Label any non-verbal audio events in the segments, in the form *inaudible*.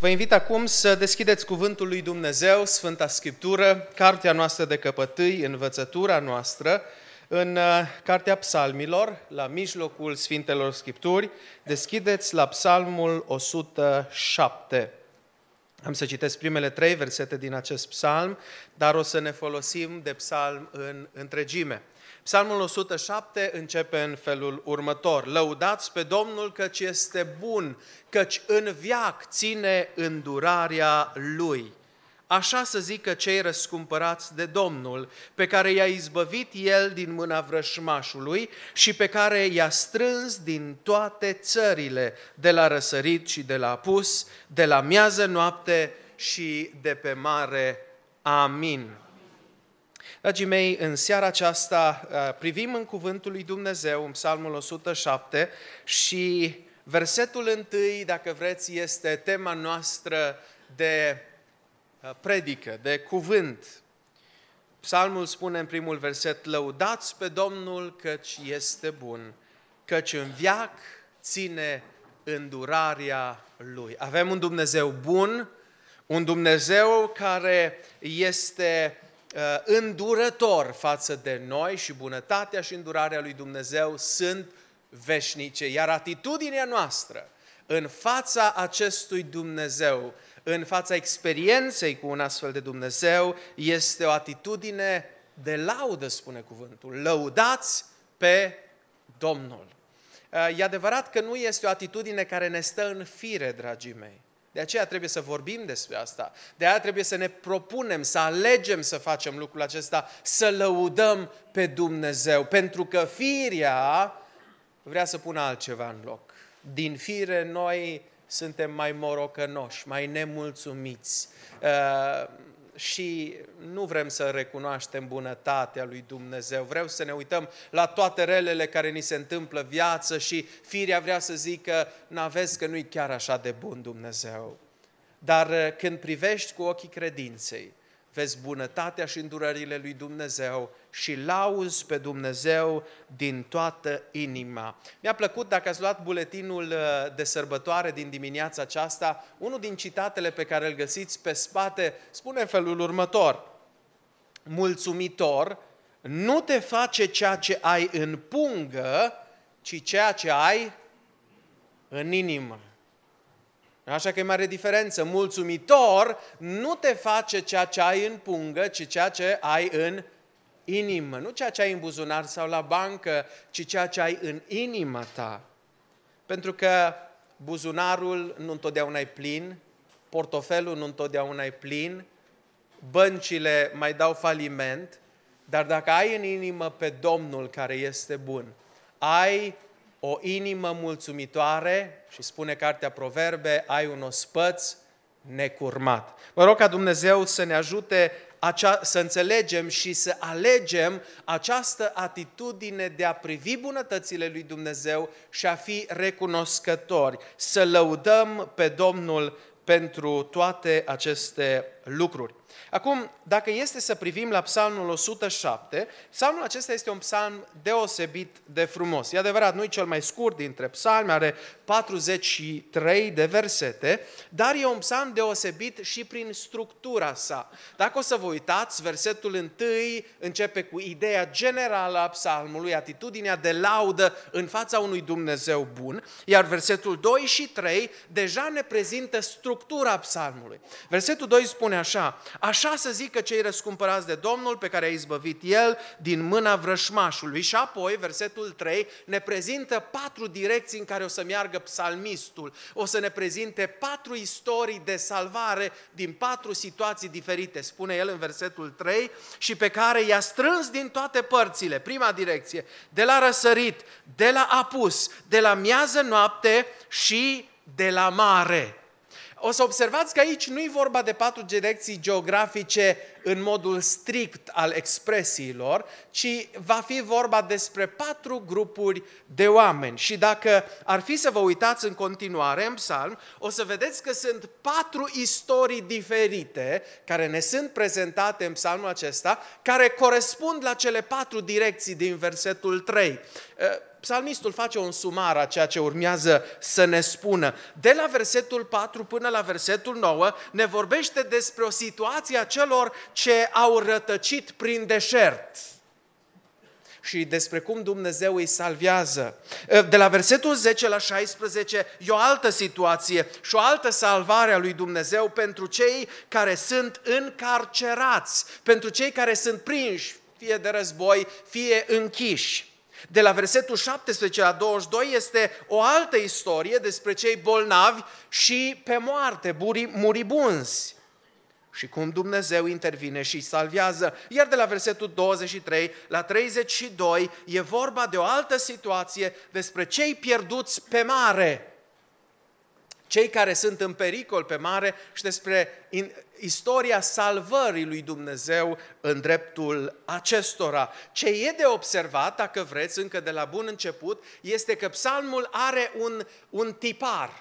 Vă invit acum să deschideți Cuvântul lui Dumnezeu, Sfânta Scriptură, cartea noastră de căpătâi, învățătura noastră, în uh, Cartea Psalmilor, la mijlocul Sfintelor Scripturi, deschideți la Psalmul 107. Am să citesc primele trei versete din acest psalm, dar o să ne folosim de psalm în întregime. Psalmul 107 începe în felul următor. Lăudați pe Domnul căci este bun, căci în viac ține îndurarea Lui. Așa să zică cei răscumpărați de Domnul, pe care i-a izbăvit El din mâna vrășmașului și pe care i-a strâns din toate țările, de la răsărit și de la apus, de la miază noapte și de pe mare. Amin. Dragii mei, în seara aceasta uh, privim în Cuvântul lui Dumnezeu, în Psalmul 107 și versetul întâi, dacă vreți, este tema noastră de uh, predică, de cuvânt. Psalmul spune în primul verset, lăudați pe Domnul căci este bun, căci în viac ține îndurarea Lui. Avem un Dumnezeu bun, un Dumnezeu care este Uh, îndurător față de noi și bunătatea și îndurarea lui Dumnezeu sunt veșnice. Iar atitudinea noastră în fața acestui Dumnezeu, în fața experienței cu un astfel de Dumnezeu, este o atitudine de laudă, spune cuvântul. Lăudați pe Domnul. Uh, e adevărat că nu este o atitudine care ne stă în fire, dragii mei. De aceea trebuie să vorbim despre asta. De aceea trebuie să ne propunem, să alegem să facem lucrul acesta, să lăudăm pe Dumnezeu. Pentru că firia vrea să pună altceva în loc. Din fire noi suntem mai morocănoși, mai nemulțumiți. Uh, și nu vrem să recunoaștem bunătatea lui Dumnezeu. Vreau să ne uităm la toate relele care ni se întâmplă viață și firea vrea să zică, n-aveți că nu-i chiar așa de bun Dumnezeu. Dar eh, când privești cu ochii credinței, vezi bunătatea și îndurările lui Dumnezeu și lauzi pe Dumnezeu din toată inima. Mi-a plăcut, dacă ați luat buletinul uh, de sărbătoare din dimineața aceasta, unul din citatele pe care îl găsiți pe spate spune în felul următor. Mulțumitor nu te face ceea ce ai în pungă, ci ceea ce ai în inimă. Așa că e mare diferență. Mulțumitor nu te face ceea ce ai în pungă, ci ceea ce ai în inimă. Nu ceea ce ai în buzunar sau la bancă, ci ceea ce ai în inima ta. Pentru că buzunarul nu întotdeauna e plin, portofelul nu întotdeauna e plin, băncile mai dau faliment, dar dacă ai în inimă pe Domnul care este bun, ai o inimă mulțumitoare și spune cartea Proverbe, ai un ospăț necurmat. Mă rog ca Dumnezeu să ne ajute acea, să înțelegem și să alegem această atitudine de a privi bunătățile lui Dumnezeu și a fi recunoscători, să lăudăm pe Domnul pentru toate aceste lucruri. Acum, dacă este să privim la psalmul 107, psalmul acesta este un psalm deosebit de frumos. E adevărat, nu e cel mai scurt dintre psalmi, are 43 de versete, dar e un psalm deosebit și prin structura sa. Dacă o să vă uitați, versetul 1 începe cu ideea generală a psalmului, atitudinea de laudă în fața unui Dumnezeu bun, iar versetul 2 și 3 deja ne prezintă structura psalmului. Versetul 2 spune așa, Așa să zică cei răscumpărați de Domnul pe care a izbăvit El din mâna vrășmașului. Și apoi, versetul 3, ne prezintă patru direcții în care o să meargă psalmistul. O să ne prezinte patru istorii de salvare din patru situații diferite, spune el în versetul 3, și pe care i-a strâns din toate părțile. Prima direcție, de la răsărit, de la apus, de la miază noapte și de la mare. O să observați că aici nu e vorba de patru direcții geografice în modul strict al expresiilor, ci va fi vorba despre patru grupuri de oameni. Și dacă ar fi să vă uitați în continuare în psalm, o să vedeți că sunt patru istorii diferite care ne sunt prezentate în psalmul acesta, care corespund la cele patru direcții din versetul 3 psalmistul face un sumar a ceea ce urmează să ne spună. De la versetul 4 până la versetul 9 ne vorbește despre o situație a celor ce au rătăcit prin deșert și despre cum Dumnezeu îi salvează. De la versetul 10 la 16 e o altă situație și o altă salvare a lui Dumnezeu pentru cei care sunt încarcerați, pentru cei care sunt prinși, fie de război, fie închiși. De la versetul 17 la 22 este o altă istorie despre cei bolnavi și pe moarte, muribunzi. Și cum Dumnezeu intervine și salvează. Iar de la versetul 23 la 32 e vorba de o altă situație despre cei pierduți pe mare. Cei care sunt în pericol pe mare și despre istoria salvării lui Dumnezeu în dreptul acestora. Ce e de observat, dacă vreți, încă de la bun început, este că psalmul are un, un tipar,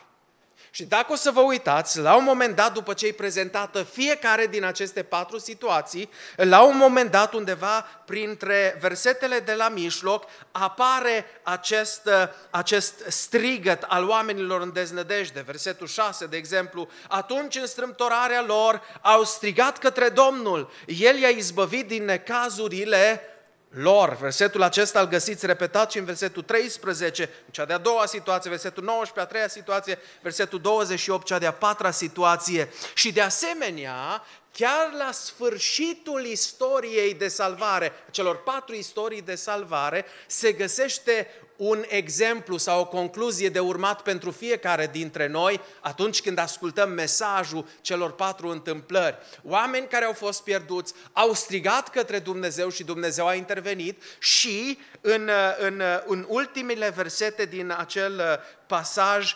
și dacă o să vă uitați, la un moment dat, după ce e prezentată fiecare din aceste patru situații, la un moment dat, undeva printre versetele de la mijloc, apare acest, acest strigăt al oamenilor în deznădejde. Versetul 6, de exemplu, atunci în strâmtorarea lor au strigat către Domnul, El i-a izbăvit din necazurile lor. Versetul acesta îl găsiți repetat și în versetul 13, în cea de-a doua situație, versetul 19, a treia situație, versetul 28, cea de-a patra situație. Și de asemenea, chiar la sfârșitul istoriei de salvare, celor patru istorii de salvare, se găsește un exemplu sau o concluzie de urmat pentru fiecare dintre noi atunci când ascultăm mesajul celor patru întâmplări. Oameni care au fost pierduți au strigat către Dumnezeu și Dumnezeu a intervenit și în, uh, în, uh, în ultimele versete din acel uh, pasaj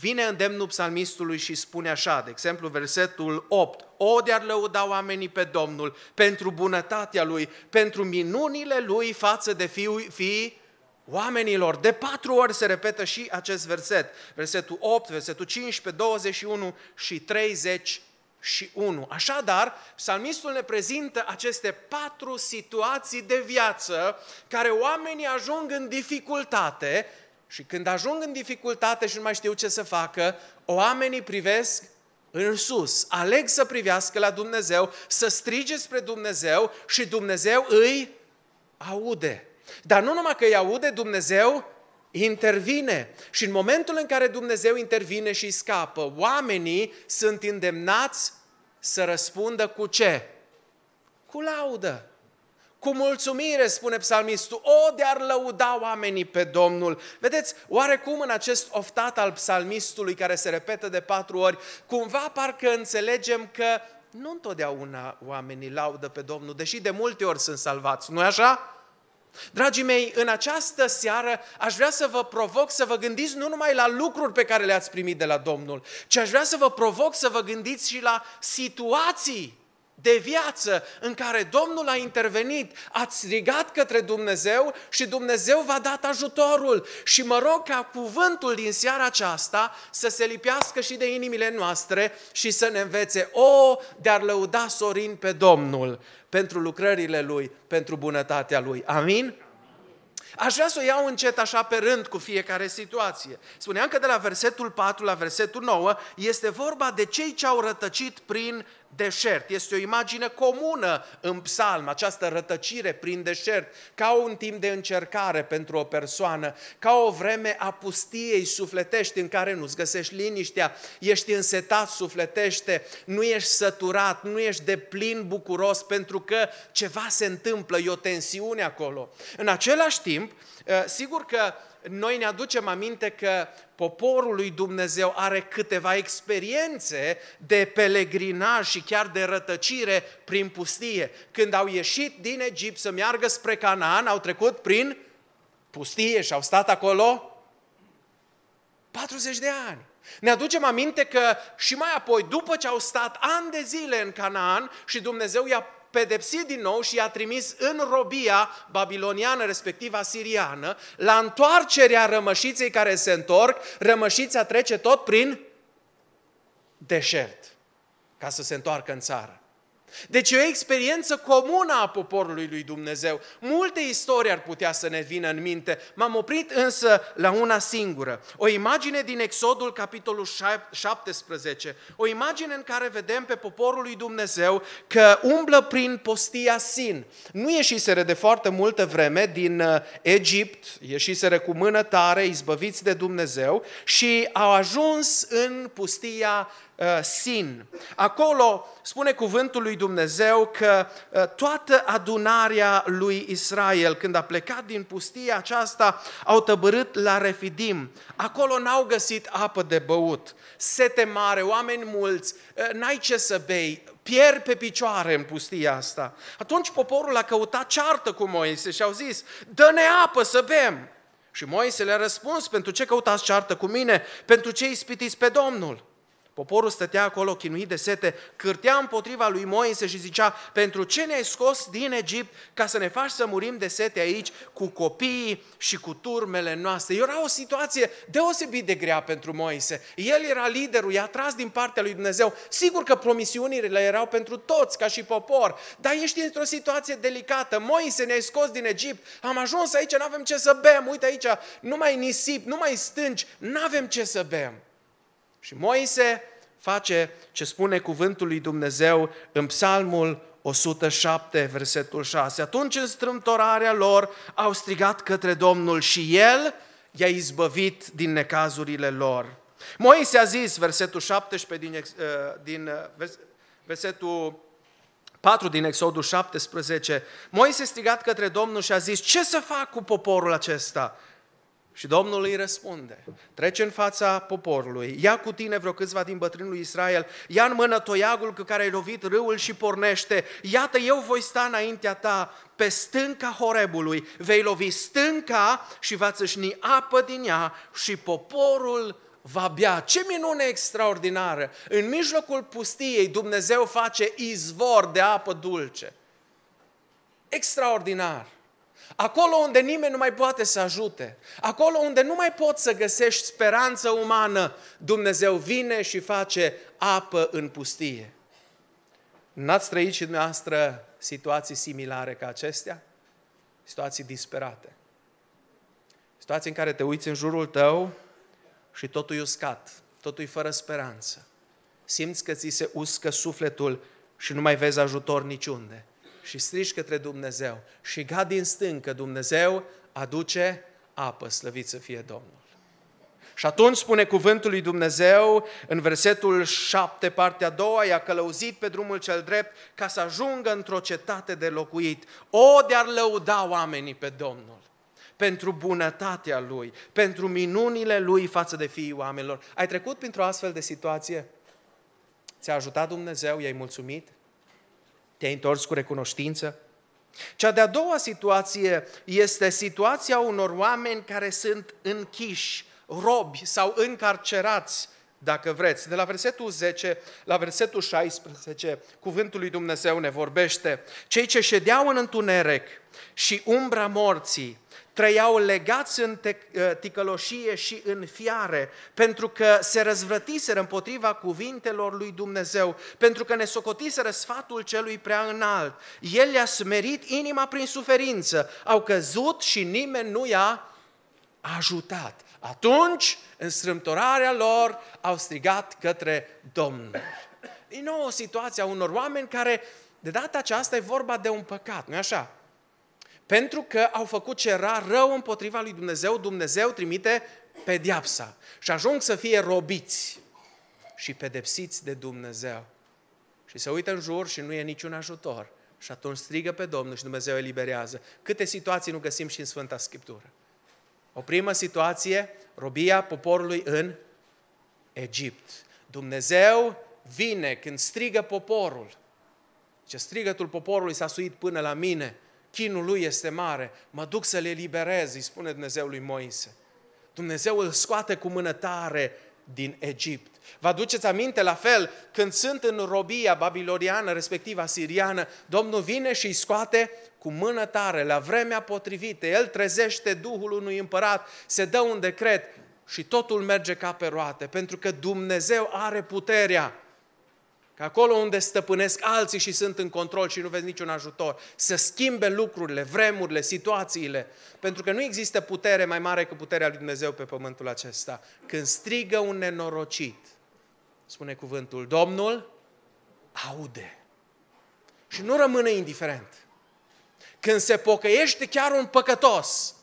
vine îndemnul psalmistului și spune așa, de exemplu versetul 8, O, de-ar lăuda oamenii pe Domnul pentru bunătatea Lui, pentru minunile Lui față de fiii oamenilor. De patru ori se repetă și acest verset. Versetul 8, versetul 15, 21 și 31. Așadar, psalmistul ne prezintă aceste patru situații de viață care oamenii ajung în dificultate și când ajung în dificultate și nu mai știu ce să facă, oamenii privesc în sus, aleg să privească la Dumnezeu, să strige spre Dumnezeu și Dumnezeu îi aude. Dar nu numai că îi aude Dumnezeu, intervine. Și în momentul în care Dumnezeu intervine și scapă, oamenii sunt îndemnați să răspundă cu ce? Cu laudă. Cu mulțumire, spune psalmistul, o de-ar lăuda oamenii pe Domnul. Vedeți, oarecum în acest oftat al psalmistului care se repetă de patru ori, cumva parcă înțelegem că nu întotdeauna oamenii laudă pe Domnul, deși de multe ori sunt salvați, nu-i așa? Dragii mei, în această seară aș vrea să vă provoc să vă gândiți nu numai la lucruri pe care le-ați primit de la Domnul, ci aș vrea să vă provoc să vă gândiți și la situații de viață în care Domnul a intervenit, ați strigat către Dumnezeu și Dumnezeu v-a dat ajutorul. Și mă rog ca cuvântul din seara aceasta să se lipească și de inimile noastre și să ne învețe, o, de-ar lăuda Sorin pe Domnul pentru lucrările lui, pentru bunătatea lui. Amin? Aș vrea să o iau încet așa pe rând cu fiecare situație. Spuneam că de la versetul 4 la versetul 9 este vorba de cei ce au rătăcit prin deșert. Este o imagine comună în psalm, această rătăcire prin deșert, ca un timp de încercare pentru o persoană, ca o vreme a pustiei sufletești în care nu-ți găsești liniștea, ești însetat sufletește, nu ești săturat, nu ești de plin bucuros pentru că ceva se întâmplă, e o tensiune acolo. În același timp, eh, sigur că noi ne aducem aminte că poporul lui Dumnezeu are câteva experiențe de pelegrinaj și chiar de rătăcire prin pustie. Când au ieșit din Egipt să meargă spre Canaan, au trecut prin pustie și au stat acolo 40 de ani. Ne aducem aminte că și mai apoi, după ce au stat ani de zile în Canaan și Dumnezeu i-a pedepsit din nou și i-a trimis în robia babiloniană, respectiv asiriană, la întoarcerea rămășiței care se întorc, rămășița trece tot prin deșert, ca să se întoarcă în țară. Deci e o experiență comună a poporului lui Dumnezeu. Multe istorii ar putea să ne vină în minte. M-am oprit însă la una singură. O imagine din Exodul, capitolul 17. O imagine în care vedem pe poporul lui Dumnezeu că umblă prin postia Sin. Nu ieșiseră de foarte multă vreme din uh, Egipt, ieșiseră cu mână tare, izbăviți de Dumnezeu și au ajuns în pustia Uh, Sin. Acolo spune cuvântul lui Dumnezeu că uh, toată adunarea lui Israel, când a plecat din pustia aceasta, au tăbărât la Refidim. Acolo n-au găsit apă de băut, sete mare, oameni mulți, uh, n-ai ce să bei, pierd pe picioare în pustia asta. Atunci poporul a căutat ceartă cu Moise și au zis, dă-ne apă să bem. Și Moise le-a răspuns, pentru ce căutați ceartă cu mine? Pentru ce ispitiți pe Domnul? Poporul stătea acolo chinuit de sete, cârtea împotriva lui Moise și zicea, pentru ce ne-ai scos din Egipt ca să ne faci să murim de sete aici cu copiii și cu turmele noastre? Era o situație deosebit de grea pentru Moise. El era liderul, i-a tras din partea lui Dumnezeu. Sigur că promisiunile erau pentru toți, ca și popor, dar ești într-o situație delicată. Moise ne-ai scos din Egipt, am ajuns aici, nu avem ce să bem, uite aici, nu mai nisip, nu mai stânci, nu avem ce să bem. Și Moise face ce spune cuvântul lui Dumnezeu în Psalmul 107, versetul 6. Atunci în strâmtorarea lor au strigat către Domnul și El i-a izbăvit din necazurile lor. Moise a zis, versetul 17 din, eh, din eh, versetul 4 din Exodul 17, Moise a strigat către Domnul și a zis, ce să fac cu poporul acesta? Și Domnul îi răspunde, trece în fața poporului, ia cu tine vreo câțiva din bătrânul Israel, ia în mână toiagul cu care ai lovit râul și pornește, iată eu voi sta înaintea ta pe stânca Horebului, vei lovi stânca și va țâșni apă din ea și poporul va bea. Ce minune extraordinară! În mijlocul pustiei Dumnezeu face izvor de apă dulce. Extraordinar! Acolo unde nimeni nu mai poate să ajute, acolo unde nu mai poți să găsești speranță umană, Dumnezeu vine și face apă în pustie. N-ați trăit și dumneavoastră situații similare ca acestea? Situații disperate. Situații în care te uiți în jurul tău și totul e uscat, totul e fără speranță. Simți că ți se uscă sufletul și nu mai vezi ajutor niciunde și strigi către Dumnezeu. Și ga din stâncă Dumnezeu aduce apă, slăvit să fie Domnul. Și atunci spune cuvântul lui Dumnezeu în versetul 7, partea a doua, i-a călăuzit pe drumul cel drept ca să ajungă într-o cetate de locuit. O, de-ar lăuda oamenii pe Domnul pentru bunătatea Lui, pentru minunile Lui față de fiii oamenilor. Ai trecut printr-o astfel de situație? Ți-a ajutat Dumnezeu? I-ai mulțumit? te-ai întors cu recunoștință? Cea de-a doua situație este situația unor oameni care sunt închiși, robi sau încarcerați, dacă vreți. De la versetul 10 la versetul 16, cuvântul lui Dumnezeu ne vorbește. Cei ce ședeau în întuneric și umbra morții, trăiau legați în ă, ticăloșie și în fiare, pentru că se răzvrătiseră împotriva cuvintelor lui Dumnezeu, pentru că ne socotiseră sfatul celui prea înalt. El le-a smerit inima prin suferință, au căzut și nimeni nu i-a ajutat. Atunci, în strâmtorarea lor, au strigat către Domnul. Din nou o situație a unor oameni care, de data aceasta, e vorba de un păcat, nu așa? Pentru că au făcut ce era rău împotriva lui Dumnezeu, Dumnezeu trimite pediapsa și ajung să fie robiți și pedepsiți de Dumnezeu. Și se uită în jur și nu e niciun ajutor. Și atunci strigă pe Domnul și Dumnezeu eliberează. Câte situații nu găsim și în Sfânta Scriptură? O primă situație, robia poporului în Egipt. Dumnezeu vine când strigă poporul. Ce strigătul poporului s-a suit până la mine chinul lui este mare, mă duc să le liberez, îi spune Dumnezeu lui Moise. Dumnezeu îl scoate cu mână tare din Egipt. Vă aduceți aminte la fel când sunt în robia babiloniană, respectiv asiriană, Domnul vine și îi scoate cu mână tare, la vremea potrivită. El trezește Duhul unui împărat, se dă un decret și totul merge ca pe roate, pentru că Dumnezeu are puterea Că acolo unde stăpânesc alții și sunt în control și nu vezi niciun ajutor, să schimbe lucrurile, vremurile, situațiile. Pentru că nu există putere mai mare că puterea lui Dumnezeu pe pământul acesta. Când strigă un nenorocit, spune cuvântul, Domnul aude. Și nu rămâne indiferent. Când se pocăiește chiar un păcătos,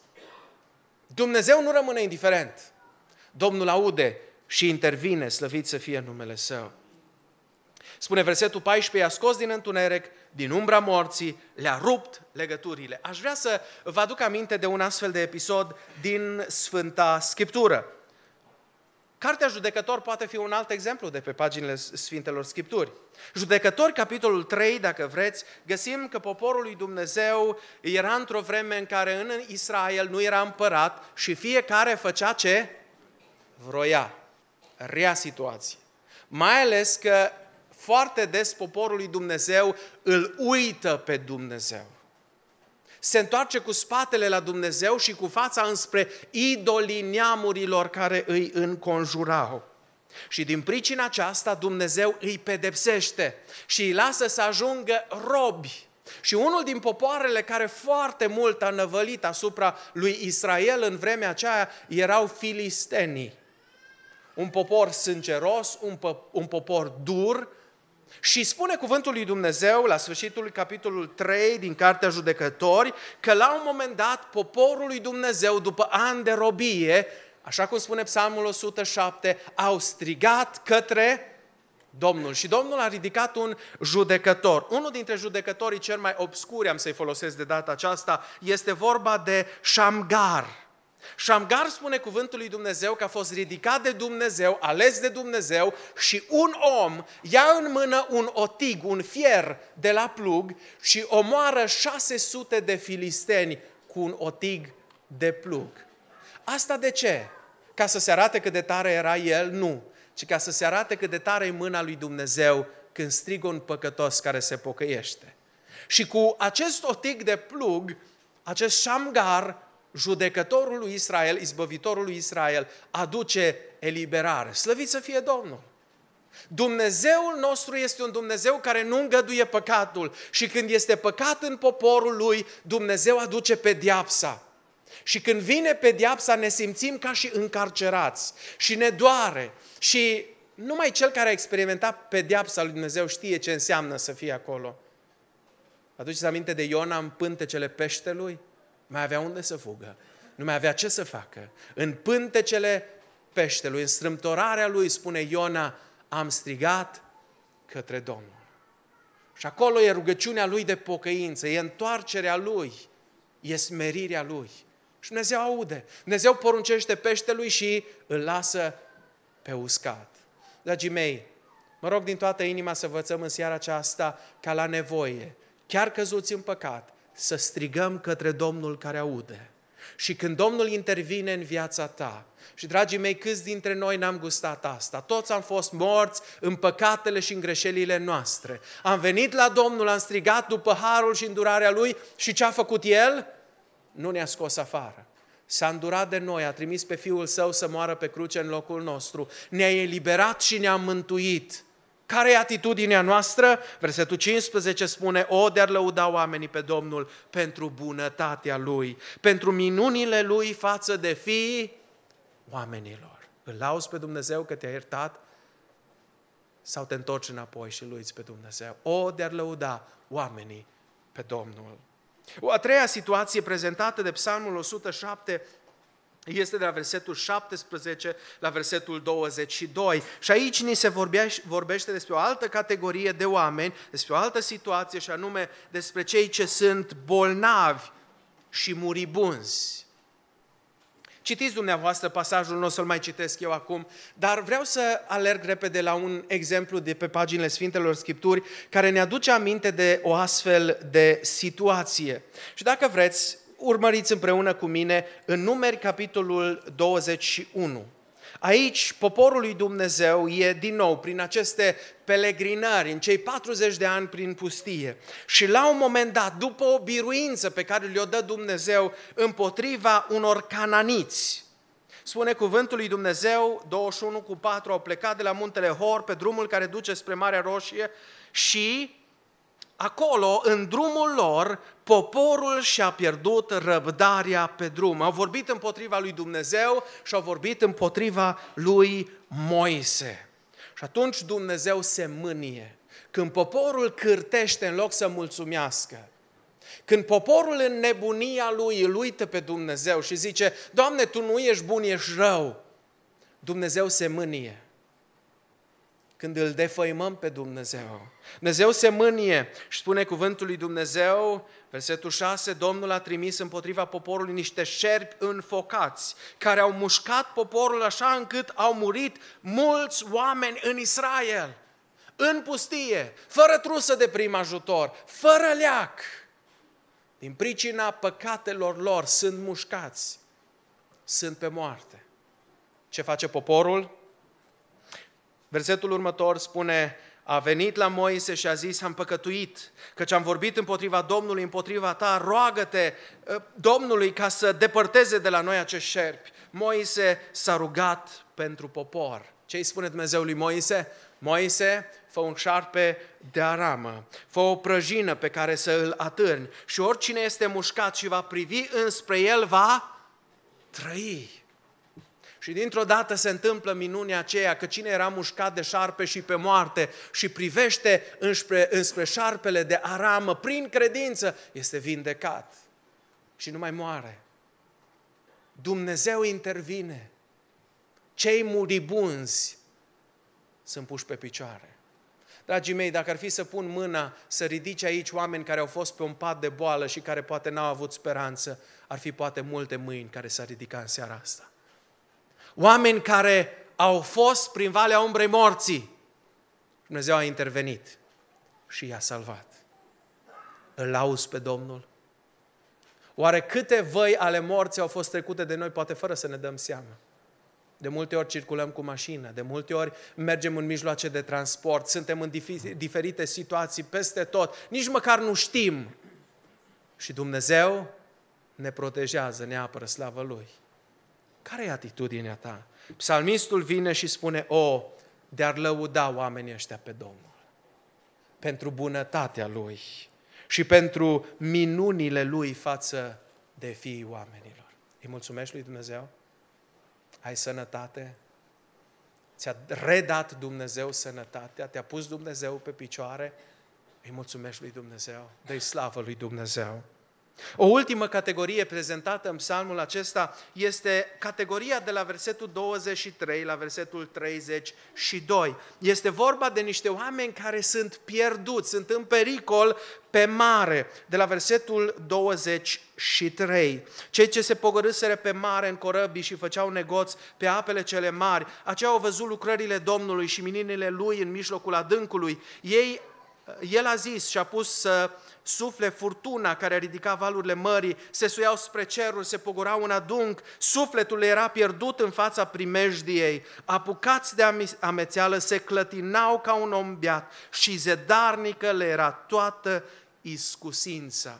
Dumnezeu nu rămâne indiferent. Domnul aude și intervine, slăvit să fie numele Său. Spune versetul 14, i-a scos din întuneric, din umbra morții, le-a rupt legăturile. Aș vrea să vă aduc aminte de un astfel de episod din Sfânta Scriptură. Cartea Judecător poate fi un alt exemplu de pe paginile Sfintelor Scripturi. Judecători, capitolul 3, dacă vreți, găsim că poporul lui Dumnezeu era într-o vreme în care în Israel nu era împărat și fiecare făcea ce vroia. Rea situație. Mai ales că foarte des poporul lui Dumnezeu îl uită pe Dumnezeu. Se întoarce cu spatele la Dumnezeu și cu fața înspre idolii neamurilor care îi înconjurau. Și din pricina aceasta Dumnezeu îi pedepsește și îi lasă să ajungă robi. Și unul din popoarele care foarte mult a năvălit asupra lui Israel în vremea aceea erau filistenii. Un popor sânceros, un popor dur, și spune cuvântul lui Dumnezeu la sfârșitul capitolul 3 din Cartea Judecători că la un moment dat poporul lui Dumnezeu după ani de robie, așa cum spune Psalmul 107, au strigat către Domnul. Și Domnul a ridicat un judecător. Unul dintre judecătorii cel mai obscuri, am să-i folosesc de data aceasta, este vorba de Shamgar. Șamgar spune cuvântul lui Dumnezeu că a fost ridicat de Dumnezeu, ales de Dumnezeu și un om ia în mână un otig, un fier de la plug și omoară 600 de filisteni cu un otig de plug. Asta de ce? Ca să se arate cât de tare era el? Nu. Ci ca să se arate cât de tare e mâna lui Dumnezeu când strigă un păcătos care se pocăiește. Și cu acest otig de plug, acest șamgar judecătorul lui Israel, izbăvitorul lui Israel, aduce eliberare. Slăvit să fie Domnul! Dumnezeul nostru este un Dumnezeu care nu îngăduie păcatul și când este păcat în poporul lui, Dumnezeu aduce pediapsa. Și când vine pediapsa, ne simțim ca și încarcerați și ne doare. Și numai cel care a experimentat pediapsa lui Dumnezeu știe ce înseamnă să fie acolo. Aduceți aminte de Iona în pântecele peștelui? mai avea unde să fugă, nu mai avea ce să facă. În pântecele peștelui, în strâmtorarea lui, spune Iona, am strigat către Domnul. Și acolo e rugăciunea lui de pocăință, e întoarcerea lui, e smerirea lui. Și Dumnezeu aude. Dumnezeu poruncește peștelui și îl lasă pe uscat. Dragii mei, mă rog din toată inima să vățăm în seara aceasta ca la nevoie, chiar căzuți în păcat, să strigăm către Domnul care aude. Și când Domnul intervine în viața ta, și dragii mei, câți dintre noi n-am gustat asta? Toți am fost morți în păcatele și în greșelile noastre. Am venit la Domnul, am strigat după harul și îndurarea lui și ce a făcut el? Nu ne-a scos afară. S-a îndurat de noi, a trimis pe Fiul Său să moară pe cruce în locul nostru, ne-a eliberat și ne-a mântuit. Care e atitudinea noastră? Versetul 15 spune, O, de-ar lăuda oamenii pe Domnul pentru bunătatea Lui, pentru minunile Lui față de fii oamenilor. Îl lauzi pe Dumnezeu că te-a iertat? Sau te întorci înapoi și luiți pe Dumnezeu? O, de-ar lăuda oamenii pe Domnul. O a treia situație prezentată de Psalmul 107 este de la versetul 17 la versetul 22. Și aici ni se vorbește despre o altă categorie de oameni, despre o altă situație și anume despre cei ce sunt bolnavi și muribunzi. Citiți dumneavoastră pasajul, nu o să-l mai citesc eu acum, dar vreau să alerg repede la un exemplu de pe paginile Sfintelor Scripturi care ne aduce aminte de o astfel de situație. Și dacă vreți, urmăriți împreună cu mine în numeri capitolul 21. Aici, poporul lui Dumnezeu e din nou prin aceste pelegrinări, în cei 40 de ani prin pustie. Și la un moment dat, după o biruință pe care le-o dă Dumnezeu împotriva unor cananiți, Spune cuvântul lui Dumnezeu, 21 cu 4, au plecat de la muntele Hor pe drumul care duce spre Marea Roșie și Acolo, în drumul lor, poporul și-a pierdut răbdarea pe drum. Au vorbit împotriva lui Dumnezeu și au vorbit împotriva lui Moise. Și atunci Dumnezeu se mânie. Când poporul cârtește în loc să mulțumească, când poporul în nebunia lui îl uită pe Dumnezeu și zice, Doamne, Tu nu ești bun, ești rău, Dumnezeu se mânie când îl defăimăm pe Dumnezeu. Dumnezeu se mânie și spune cuvântul lui Dumnezeu, versetul 6, Domnul a trimis împotriva poporului niște șerpi înfocați, care au mușcat poporul așa încât au murit mulți oameni în Israel, în pustie, fără trusă de prim ajutor, fără leac. Din pricina păcatelor lor sunt mușcați, sunt pe moarte. Ce face poporul? Versetul următor spune, a venit la Moise și a zis, am păcătuit, căci am vorbit împotriva Domnului, împotriva ta, roagă-te ă, Domnului ca să depărteze de la noi acești șerpi. Moise s-a rugat pentru popor. Ce îi spune Dumnezeu lui Moise? Moise, fă un șarpe de aramă, fă o prăjină pe care să îl atârni și oricine este mușcat și va privi înspre el va trăi. Și dintr-o dată se întâmplă minunea aceea că cine era mușcat de șarpe și pe moarte și privește înspre, înspre șarpele de aramă prin credință, este vindecat și nu mai moare. Dumnezeu intervine. Cei muribunzi sunt puși pe picioare. Dragii mei, dacă ar fi să pun mâna, să ridice aici oameni care au fost pe un pat de boală și care poate n-au avut speranță, ar fi poate multe mâini care s-ar ridica în seara asta. Oameni care au fost prin valea umbrei morții. Dumnezeu a intervenit și i-a salvat. Îl auzi pe Domnul? Oare câte văi ale morții au fost trecute de noi, poate fără să ne dăm seama? De multe ori circulăm cu mașina, de multe ori mergem în mijloace de transport, suntem în diferite situații peste tot, nici măcar nu știm. Și Dumnezeu ne protejează, ne apără slavă Lui. Care e atitudinea ta? Psalmistul vine și spune, o, de-ar lăuda oamenii ăștia pe Domnul, pentru bunătatea Lui și pentru minunile Lui față de fiii oamenilor. Îi mulțumești lui Dumnezeu? Ai sănătate? Ți-a redat Dumnezeu sănătatea? Te-a pus Dumnezeu pe picioare? Îi mulțumești lui Dumnezeu? Dă-i slavă lui Dumnezeu! O ultimă categorie prezentată în psalmul acesta este categoria de la versetul 23 la versetul 32. Este vorba de niște oameni care sunt pierduți, sunt în pericol pe mare, de la versetul 23. Cei ce se pogărâsere pe mare în corăbii și făceau negoți pe apele cele mari, aceia au văzut lucrările Domnului și mininile Lui în mijlocul adâncului. Ei, el a zis și a pus să uh, sufle furtuna care ridica valurile mării, se suiau spre cerul, se pogorau în adunc, sufletul era pierdut în fața primejdiei, apucați de amețeală, se clătinau ca un om beat și zedarnică le era toată iscusința.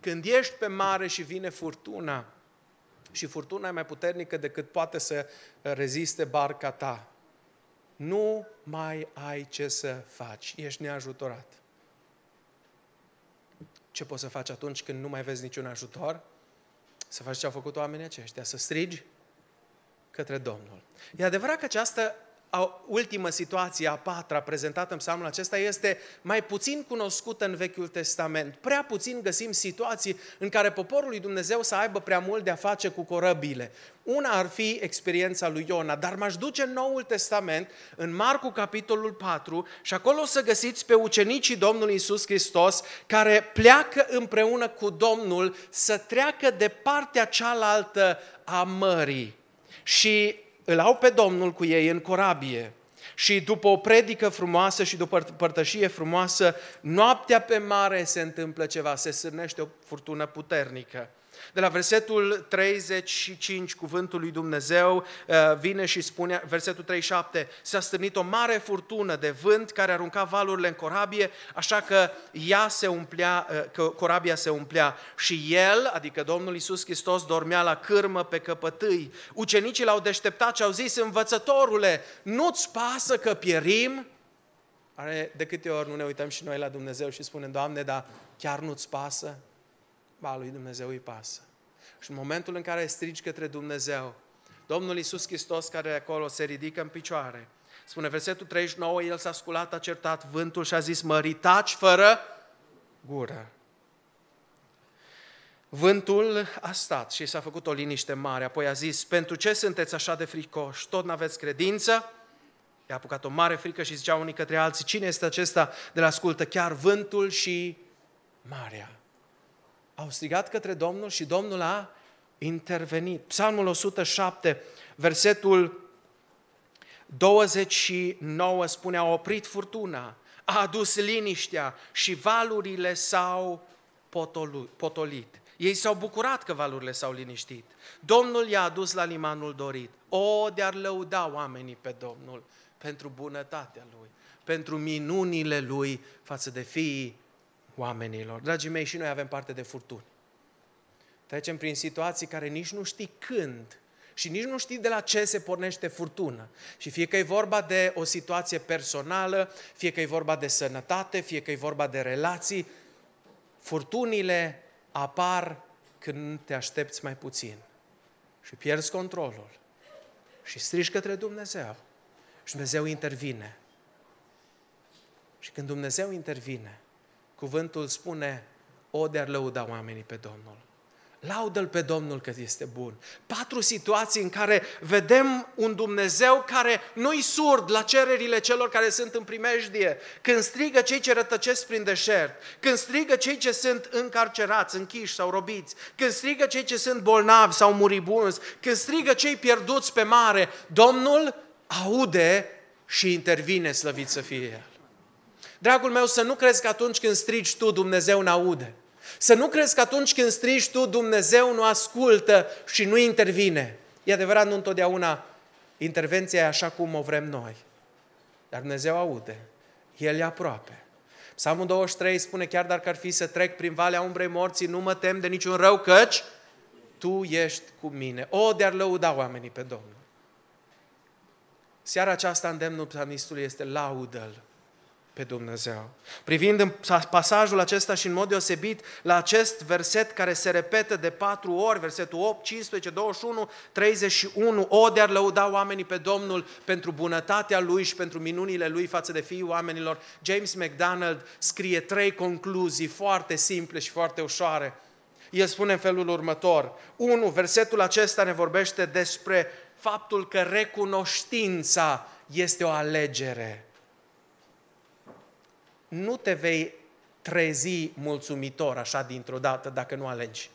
Când ești pe mare și vine furtuna, și furtuna e mai puternică decât poate să reziste barca ta, nu mai ai ce să faci, ești neajutorat. Ce poți să faci atunci când nu mai vezi niciun ajutor? Să faci ce au făcut oamenii aceștia, să strigi către Domnul. E adevărat că această a ultimă situație, a patra, prezentată în psalmul acesta, este mai puțin cunoscută în Vechiul Testament. Prea puțin găsim situații în care poporul lui Dumnezeu să aibă prea mult de a face cu corăbile. Una ar fi experiența lui Iona, dar m-aș duce în Noul Testament, în Marcu capitolul 4, și acolo o să găsiți pe ucenicii Domnului Isus Hristos, care pleacă împreună cu Domnul să treacă de partea cealaltă a mării. Și îl au pe Domnul cu ei în corabie. Și după o predică frumoasă și după o părtășie frumoasă, noaptea pe mare se întâmplă ceva, se sârnește o furtună puternică. De la versetul 35, cuvântul lui Dumnezeu uh, vine și spune, versetul 37, s-a stârnit o mare furtună de vânt care arunca valurile în corabie, așa că ea se umplea, uh, că corabia se umplea și el, adică Domnul Iisus Hristos, dormea la cârmă pe căpătâi. Ucenicii l-au deșteptat și au zis, învățătorule, nu-ți pasă că pierim? Are de câte ori nu ne uităm și noi la Dumnezeu și spunem, Doamne, dar chiar nu-ți pasă? ba, lui Dumnezeu îi pasă. Și în momentul în care strigi către Dumnezeu, Domnul Iisus Hristos care acolo se ridică în picioare, spune versetul 39, el s-a sculat, a certat vântul și a zis, măritaci fără gură. Vântul a stat și s-a făcut o liniște mare, apoi a zis, pentru ce sunteți așa de fricoși? Tot n-aveți credință? I-a apucat o mare frică și zicea unii către alții, cine este acesta de la ascultă? Chiar vântul și marea au strigat către Domnul și Domnul a intervenit. Psalmul 107, versetul 29 spune, a oprit furtuna, a adus liniștea și valurile s-au potolit. Ei s-au bucurat că valurile s-au liniștit. Domnul i-a adus la limanul dorit. O, de-ar lăuda oamenii pe Domnul pentru bunătatea Lui, pentru minunile Lui față de fiii oamenilor. Dragii mei, și noi avem parte de furtuni. Trecem prin situații care nici nu știi când și nici nu știi de la ce se pornește furtună. Și fie că e vorba de o situație personală, fie că e vorba de sănătate, fie că e vorba de relații, furtunile apar când te aștepți mai puțin și pierzi controlul și strigi către Dumnezeu și Dumnezeu intervine. Și când Dumnezeu intervine, Cuvântul spune, o de-ar lăuda oamenii pe Domnul. Laudă-L pe Domnul că este bun. Patru situații în care vedem un Dumnezeu care nu-i surd la cererile celor care sunt în primejdie, când strigă cei ce rătăcesc prin deșert, când strigă cei ce sunt încarcerați, închiși sau robiți, când strigă cei ce sunt bolnavi sau muribunzi, când strigă cei pierduți pe mare, Domnul aude și intervine, slăvit să fie El. Dragul meu, să nu crezi că atunci când strigi tu, Dumnezeu nu aude Să nu crezi că atunci când strigi tu, Dumnezeu nu ascultă și nu intervine. E adevărat, nu întotdeauna intervenția e așa cum o vrem noi. Dar Dumnezeu aude. El e aproape. Psalmul 23 spune, chiar dacă ar fi să trec prin valea umbrei morții, nu mă tem de niciun rău, căci Tu ești cu mine. O, de-ar lăuda oamenii pe Domnul. Seara aceasta îndemnul psalmistului este laudă-L pe Dumnezeu. Privind în pasajul acesta și în mod deosebit la acest verset care se repetă de patru ori, versetul 8, 15, 21, 31, o de-ar lăuda oamenii pe Domnul pentru bunătatea Lui și pentru minunile Lui față de fiii oamenilor, James McDonald scrie trei concluzii foarte simple și foarte ușoare. El spune în felul următor, 1. Versetul acesta ne vorbește despre faptul că recunoștința este o alegere nu te vei trezi mulțumitor așa dintr-o dată dacă nu alegi.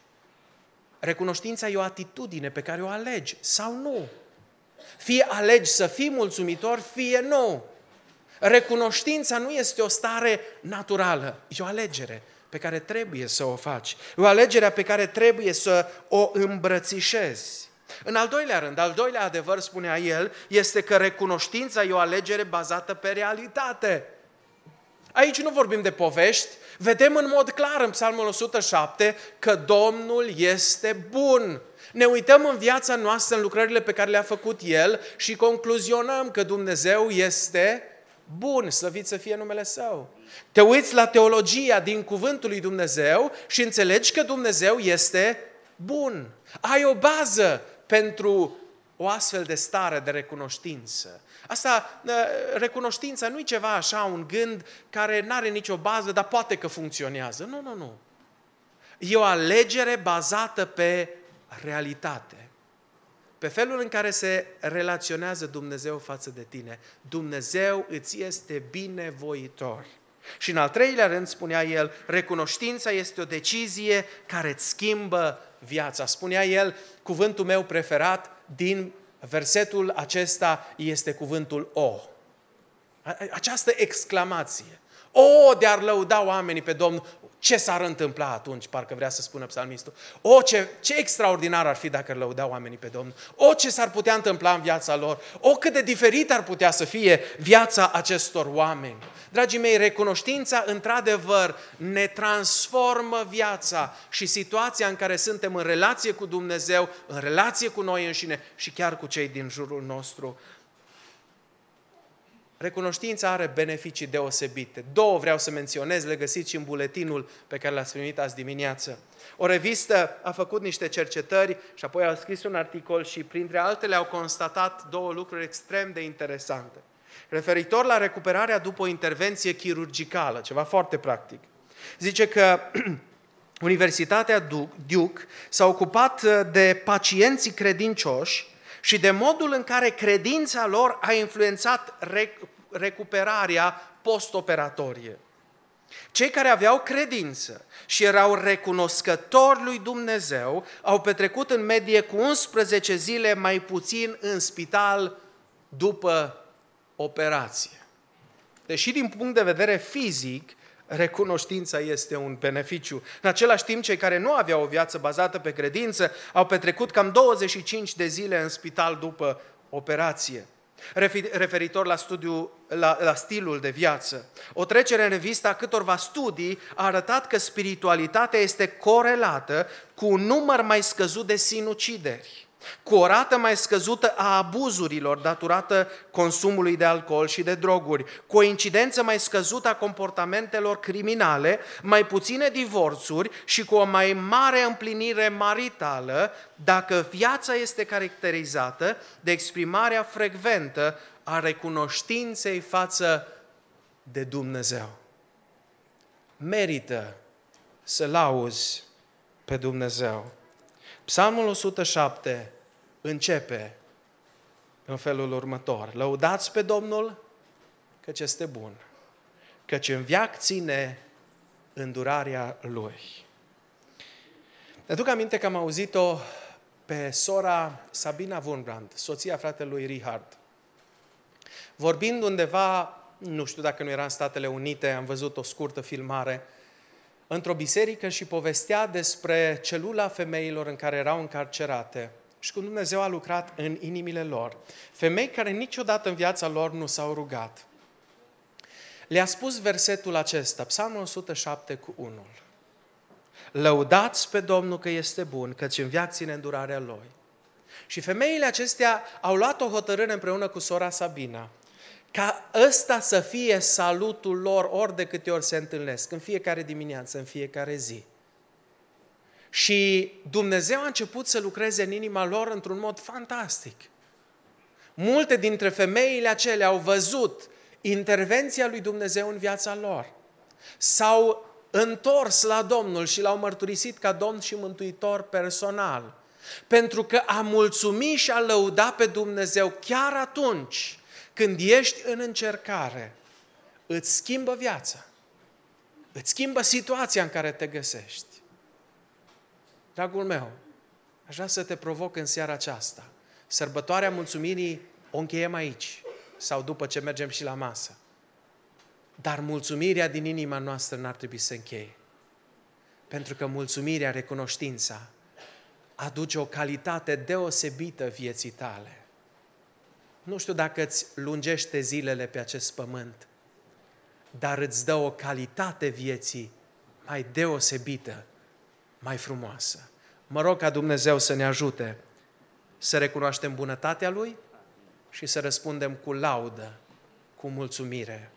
Recunoștința e o atitudine pe care o alegi sau nu. Fie alegi să fii mulțumitor, fie nu. Recunoștința nu este o stare naturală, e o alegere pe care trebuie să o faci. E o alegere pe care trebuie să o îmbrățișezi. În al doilea rând, al doilea adevăr, spunea el, este că recunoștința e o alegere bazată pe realitate. Aici nu vorbim de povești, vedem în mod clar în Psalmul 107 că Domnul este bun. Ne uităm în viața noastră, în lucrările pe care le-a făcut El și concluzionăm că Dumnezeu este bun, slăvit să fie numele Său. Te uiți la teologia din cuvântul lui Dumnezeu și înțelegi că Dumnezeu este bun. Ai o bază pentru o astfel de stare de recunoștință. Asta, ă, recunoștința nu e ceva așa, un gând care nu are nicio bază, dar poate că funcționează. Nu, nu, nu. E o alegere bazată pe realitate, pe felul în care se relaționează Dumnezeu față de tine. Dumnezeu îți este binevoitor. Și în al treilea rând, spunea el, recunoștința este o decizie care îți schimbă viața. Spunea el, cuvântul meu preferat, din versetul acesta este cuvântul O. Această exclamație. O, de-ar lăuda oamenii pe Domnul, ce s-ar întâmpla atunci, parcă vrea să spună psalmistul. O, ce, ce extraordinar ar fi dacă îl lăudau oamenii pe Domnul. O, ce s-ar putea întâmpla în viața lor. O, cât de diferit ar putea să fie viața acestor oameni. Dragii mei, recunoștința, într-adevăr, ne transformă viața și situația în care suntem în relație cu Dumnezeu, în relație cu noi înșine și chiar cu cei din jurul nostru recunoștința are beneficii deosebite. Două vreau să menționez, le găsiți și în buletinul pe care l-ați primit azi dimineață. O revistă a făcut niște cercetări și apoi a scris un articol și printre altele au constatat două lucruri extrem de interesante. Referitor la recuperarea după o intervenție chirurgicală, ceva foarte practic. Zice că *clears throat* Universitatea Duke s-a ocupat uh, de pacienții credincioși și de modul în care credința lor a influențat recuperarea postoperatorie. Cei care aveau credință și erau recunoscători lui Dumnezeu au petrecut în medie cu 11 zile mai puțin în spital după operație. Deși din punct de vedere fizic, recunoștința este un beneficiu. În același timp, cei care nu aveau o viață bazată pe credință au petrecut cam 25 de zile în spital după operație referitor la, studiu, la, la stilul de viață. O trecere în revista a câtorva studii a arătat că spiritualitatea este corelată cu un număr mai scăzut de sinucideri cu o rată mai scăzută a abuzurilor datorată consumului de alcool și de droguri, cu o incidență mai scăzută a comportamentelor criminale, mai puține divorțuri și cu o mai mare împlinire maritală, dacă viața este caracterizată de exprimarea frecventă a recunoștinței față de Dumnezeu. Merită să lauzi pe Dumnezeu. Psalmul 107 începe în felul următor. Lăudați pe Domnul căci este bun, căci în viac ține îndurarea Lui. Ne aduc aminte că am auzit-o pe sora Sabina Wurmbrand, soția fratelui Richard. Vorbind undeva, nu știu dacă nu era în Statele Unite, am văzut o scurtă filmare, într-o biserică și povestea despre celula femeilor în care erau încarcerate și cum Dumnezeu a lucrat în inimile lor. Femei care niciodată în viața lor nu s-au rugat. Le-a spus versetul acesta, Psalmul 107 cu 1. Lăudați pe Domnul că este bun, căci în viață ține îndurarea Lui. Și femeile acestea au luat o hotărâre împreună cu sora Sabina – ca ăsta să fie salutul lor ori de câte ori se întâlnesc, în fiecare dimineață, în fiecare zi. Și Dumnezeu a început să lucreze în inima lor într-un mod fantastic. Multe dintre femeile acelea au văzut intervenția lui Dumnezeu în viața lor. S-au întors la Domnul și l-au mărturisit ca Domn și Mântuitor personal. Pentru că a mulțumit și a lăuda pe Dumnezeu chiar atunci când ești în încercare, îți schimbă viața. Îți schimbă situația în care te găsești. Dragul meu, aș vrea să te provoc în seara aceasta. Sărbătoarea mulțumirii o încheiem aici sau după ce mergem și la masă. Dar mulțumirea din inima noastră n-ar trebui să încheie. Pentru că mulțumirea, recunoștința, aduce o calitate deosebită vieții tale. Nu știu dacă îți lungește zilele pe acest pământ, dar îți dă o calitate vieții mai deosebită, mai frumoasă. Mă rog ca Dumnezeu să ne ajute să recunoaștem bunătatea Lui și să răspundem cu laudă, cu mulțumire.